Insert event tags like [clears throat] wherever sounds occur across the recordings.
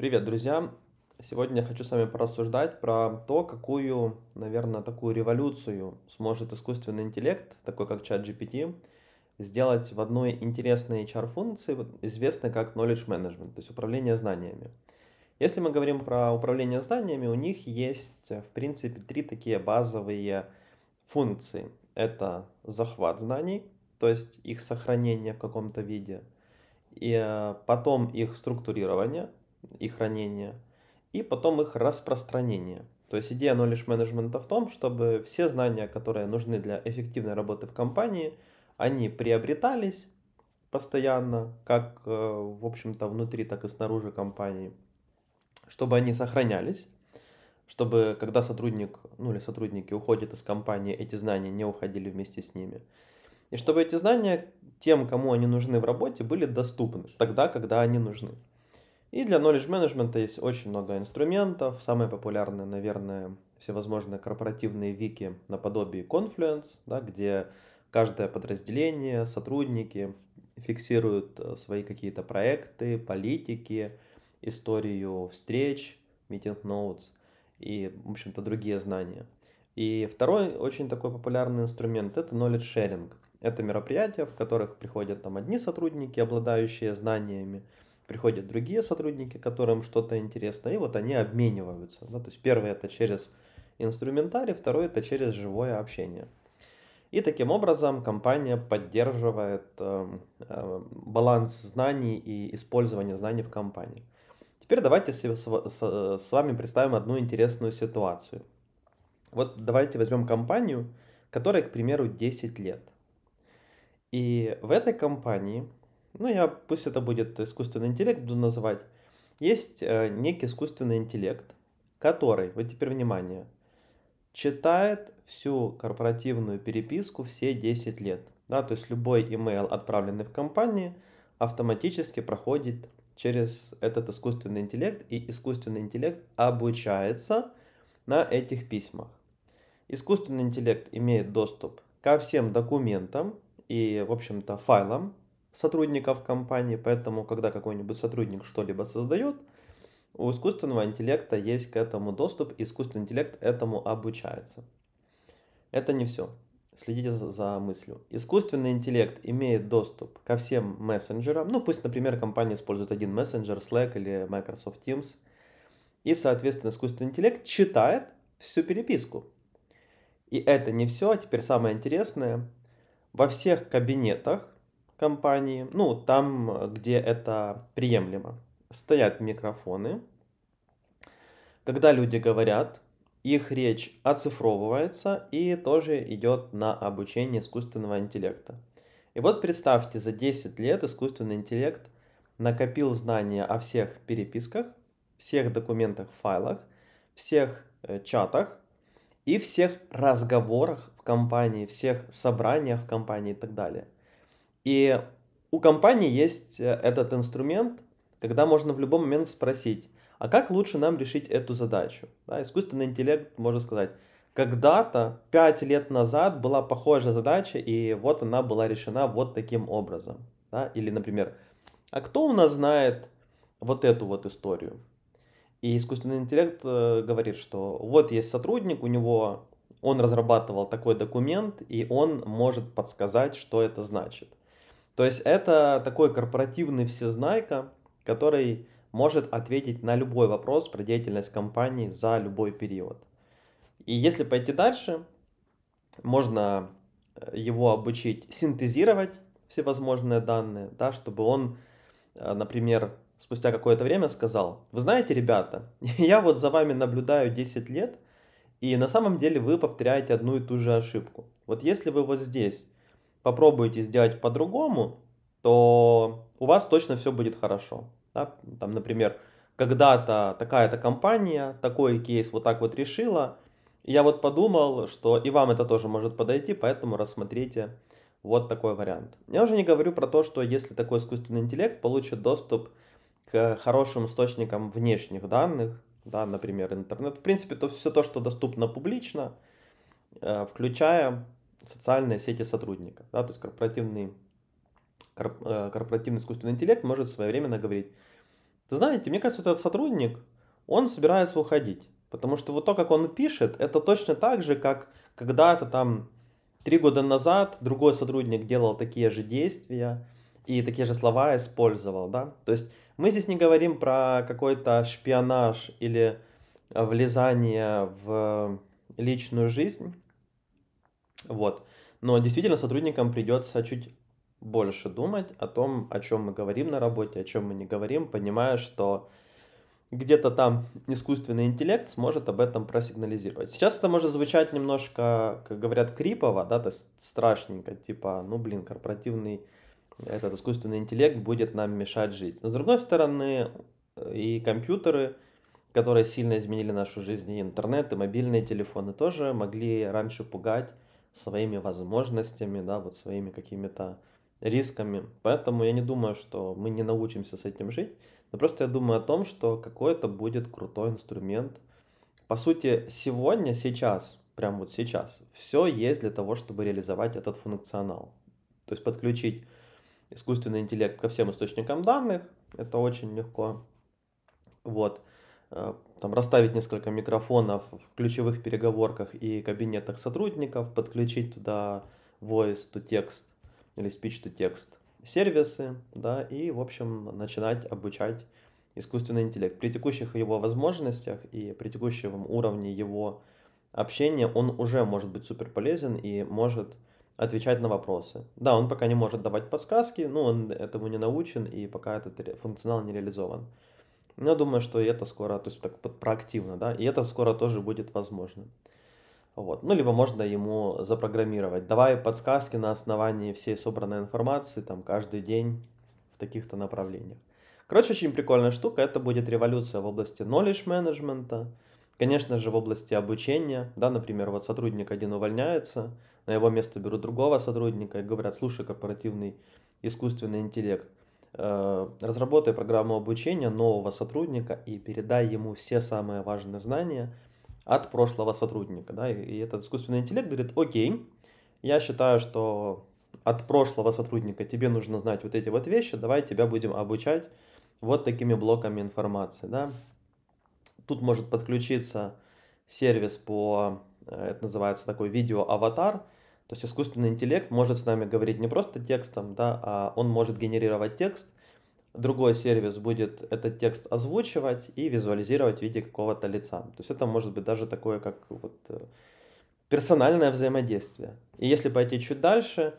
Привет, друзья! Сегодня я хочу с вами порассуждать про то, какую, наверное, такую революцию сможет искусственный интеллект, такой как чат GPT, сделать в одной интересной HR-функции, известной как knowledge management, то есть управление знаниями. Если мы говорим про управление знаниями, у них есть, в принципе, три такие базовые функции. Это захват знаний, то есть их сохранение в каком-то виде, и э, потом их структурирование – и хранение, и потом их распространение. То есть идея knowledge management в том, чтобы все знания, которые нужны для эффективной работы в компании, они приобретались постоянно, как, э, в общем-то, внутри, так и снаружи компании, чтобы они сохранялись, чтобы когда сотрудник, ну или сотрудники уходят из компании, эти знания не уходили вместе с ними. И чтобы эти знания тем, кому они нужны в работе, были доступны тогда, когда они нужны. И для knowledge management есть очень много инструментов. Самые популярные, наверное, всевозможные корпоративные вики наподобие Confluence, да, где каждое подразделение, сотрудники фиксируют э, свои какие-то проекты, политики, историю встреч, meeting notes и, в общем-то, другие знания. И второй очень такой популярный инструмент – это knowledge sharing. Это мероприятия, в которых приходят там одни сотрудники, обладающие знаниями, приходят другие сотрудники, которым что-то интересно, и вот они обмениваются. Да? То есть первый это через инструментарий, второй это через живое общение. И таким образом компания поддерживает э, э, баланс знаний и использование знаний в компании. Теперь давайте с, с, с вами представим одну интересную ситуацию. Вот давайте возьмем компанию, которой, к примеру, 10 лет. И в этой компании ну я пусть это будет искусственный интеллект буду называть, есть э, некий искусственный интеллект, который, вот теперь внимание, читает всю корпоративную переписку все 10 лет. Да, то есть любой email, отправленный в компании, автоматически проходит через этот искусственный интеллект, и искусственный интеллект обучается на этих письмах. Искусственный интеллект имеет доступ ко всем документам и, в общем-то, файлам сотрудников компании, поэтому, когда какой-нибудь сотрудник что-либо создает, у искусственного интеллекта есть к этому доступ, и искусственный интеллект этому обучается. Это не все. Следите за, мыслью. Искусственный интеллект имеет доступ ко всем мессенджерам. Ну, пусть, например, компания использует один мессенджер, Slack или Microsoft Teams. И, соответственно, искусственный интеллект читает всю переписку. И это не все. А Теперь самое интересное. Во всех кабинетах компании, ну, там, где это приемлемо, стоят микрофоны. Когда люди говорят, их речь оцифровывается и тоже идет на обучение искусственного интеллекта. И вот представьте, за 10 лет искусственный интеллект накопил знания о всех переписках, всех документах, файлах, всех э, чатах и всех разговорах в компании, всех собраниях в компании и так далее – и у компании есть э, этот инструмент, когда можно в любой момент спросить, а как лучше нам решить эту задачу? Да, искусственный интеллект может сказать, когда-то, 5 лет назад, была похожая задача, и вот она была решена вот таким образом. Да? Или, например, а кто у нас знает вот эту вот историю? И искусственный интеллект э, говорит, что вот есть сотрудник, у него он разрабатывал такой документ, и он может подсказать, что это значит. То есть это такой корпоративный всезнайка, который может ответить на любой вопрос про деятельность компании за любой период. И если пойти дальше, можно э, его обучить синтезировать всевозможные данные, да, чтобы он, э, например, спустя какое-то время сказал, вы знаете, ребята, [laughs] я вот за вами наблюдаю 10 лет, и на самом деле вы повторяете одну и ту же ошибку. Вот если вы вот здесь попробуете сделать по-другому, то у вас точно все будет хорошо. Да? Там, например, когда-то такая-то компания такой кейс вот так вот решила, и я вот подумал, что и вам это тоже может подойти, поэтому рассмотрите вот такой вариант. Я уже не говорю про то, что если такой искусственный интеллект получит доступ к хорошим источникам внешних данных, да, например, интернет, в принципе, то все то, что доступно публично, э, включая социальные сети сотрудника, Да, то есть корпоративный, э, корпоративный искусственный интеллект может своевременно говорить, ты знаете, мне кажется, этот сотрудник, он собирается уходить. Потому что вот то, как он пишет, это точно так же, как когда-то там три года назад другой сотрудник делал такие же действия и такие же слова использовал, да. То есть мы здесь не говорим про какой-то шпионаж или влезание в личную жизнь, вот. Но действительно сотрудникам придется чуть больше думать о том, о чем мы говорим на работе, о чем мы не говорим, понимая, что где-то там искусственный интеллект сможет об этом просигнализировать. Сейчас это может звучать немножко, как говорят, крипово, да, то есть страшненько, типа, ну блин, корпоративный этот искусственный интеллект будет нам мешать жить. Но с другой стороны, и компьютеры, которые сильно изменили нашу жизнь, и интернет, и мобильные телефоны тоже могли раньше пугать своими возможностями, да, вот своими какими-то рисками. Поэтому я не думаю, что мы не научимся с этим жить, но просто я думаю о том, что какой-то будет крутой инструмент. По сути, сегодня, сейчас, прям вот сейчас, все есть для того, чтобы реализовать этот функционал. То есть подключить искусственный интеллект ко всем источникам данных, это очень легко. Вот. Э, там, расставить несколько микрофонов в ключевых переговорках и кабинетах сотрудников, подключить туда voice to text или speech to text сервисы, да, и, в общем, начинать обучать искусственный интеллект. При текущих его возможностях и при текущем уровне его общения он уже может быть супер полезен и может отвечать на вопросы. Да, он пока не может давать подсказки, но он этому не научен и пока этот функционал не реализован. Ну, я думаю, что это скоро, то есть так проактивно, да, и это скоро тоже будет возможно. Вот. Ну, либо можно ему запрограммировать. Давай подсказки на основании всей собранной информации, там, каждый день в таких-то направлениях. Короче, очень прикольная штука. Это будет революция в области knowledge менеджмента, конечно же, в области обучения. Да, например, вот сотрудник один увольняется, на его место берут другого сотрудника и говорят, слушай, корпоративный искусственный интеллект – Э, разработай программу обучения нового сотрудника и передай ему все самые важные знания от прошлого сотрудника. Да? И этот искусственный интеллект говорит, окей, я считаю, что от прошлого сотрудника тебе нужно знать вот эти вот вещи, давай тебя будем обучать вот такими блоками информации. Да? Тут может подключиться сервис по, э, это называется такой видео-аватар, то есть искусственный интеллект может с нами говорить не просто текстом, да, а он может генерировать текст, другой сервис будет этот текст озвучивать и визуализировать в виде какого-то лица. То есть это может быть даже такое, как вот э, персональное взаимодействие. И если пойти чуть дальше,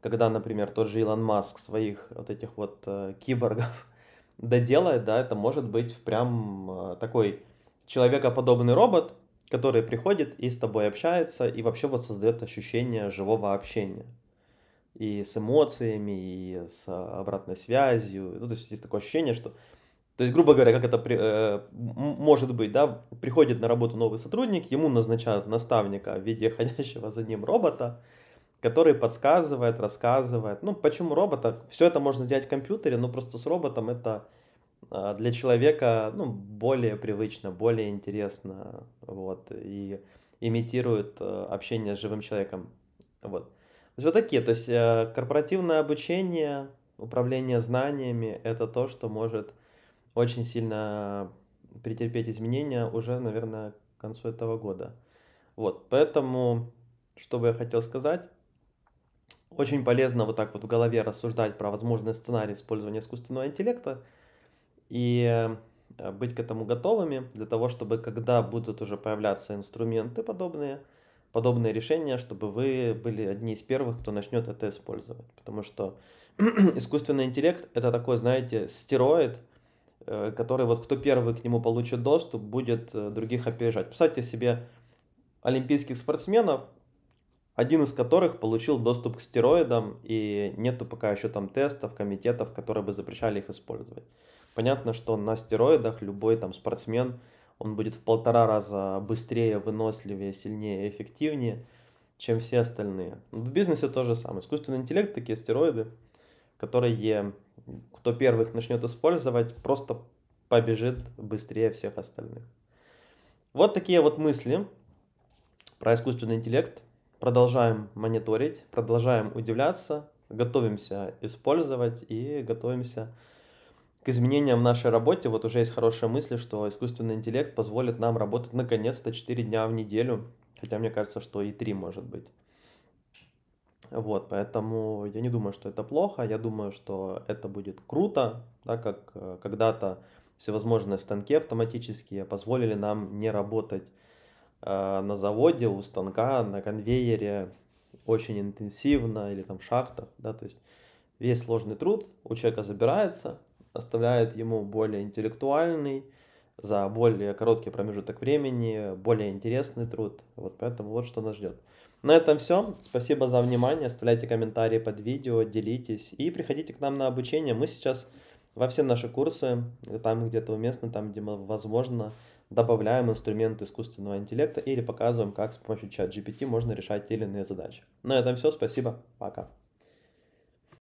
когда, например, тот же Илон Маск своих вот этих вот э, киборгов [laughs] доделает, да, это может быть прям э, такой человекоподобный робот, который приходит и с тобой общается и вообще вот создает ощущение живого общения. И с эмоциями, и с а, обратной связью. Ну, то есть есть такое ощущение, что... То есть, грубо говоря, как это при, э, может быть, да, приходит на работу новый сотрудник, ему назначают наставника в виде [laughs] ходящего за ним робота, который подсказывает, рассказывает. Ну, почему робота? Все это можно сделать в компьютере, но просто с роботом это а, для человека ну, более привычно, более интересно, вот, и имитирует э, общение с живым человеком, вот. То есть вот такие, то есть э, корпоративное обучение, управление знаниями – это то, что может очень сильно претерпеть изменения уже, наверное, к концу этого года. Вот, поэтому, что бы я хотел сказать, очень полезно вот так вот в голове рассуждать про возможный сценарий использования искусственного интеллекта – и эм, э, быть к этому готовыми, для того, чтобы когда будут уже появляться инструменты подобные, подобные решения, чтобы вы были одни из первых, кто начнет это использовать. Потому что [clears throat] искусственный интеллект это такой, знаете, стероид, э, который вот кто первый к нему получит доступ, будет э, других опережать. Представьте себе олимпийских спортсменов, один из которых получил доступ к стероидам, и нету пока еще там тестов, комитетов, которые бы запрещали их использовать. Понятно, что на стероидах любой там спортсмен, он будет в полтора раза быстрее, выносливее, сильнее, эффективнее, чем все остальные. В бизнесе то же самое. Искусственный интеллект, такие стероиды, которые кто первых начнет использовать, просто побежит быстрее всех остальных. Вот такие вот мысли про искусственный интеллект. Продолжаем мониторить, продолжаем удивляться, готовимся использовать и готовимся к изменениям в нашей работе. Вот уже есть хорошая мысль, что искусственный интеллект позволит нам работать наконец-то 4 дня в неделю. Хотя мне кажется, что и 3 может быть. Вот, поэтому я не думаю, что это плохо. Я думаю, что это будет круто, так да, как э, когда-то всевозможные станки автоматические позволили нам не работать э, на заводе, у станка, на конвейере очень интенсивно или там в шахтах, да, то есть весь сложный труд у человека забирается, оставляет ему более интеллектуальный, за более короткий промежуток времени, более интересный труд. Вот поэтому вот что нас ждет. На этом все. Спасибо за внимание. Оставляйте комментарии под видео, делитесь и приходите к нам на обучение. Мы сейчас во все наши курсы, там где-то уместно, там где возможно, добавляем инструмент искусственного интеллекта или показываем, как с помощью чат GPT можно решать те или иные задачи. На этом все. Спасибо. Пока.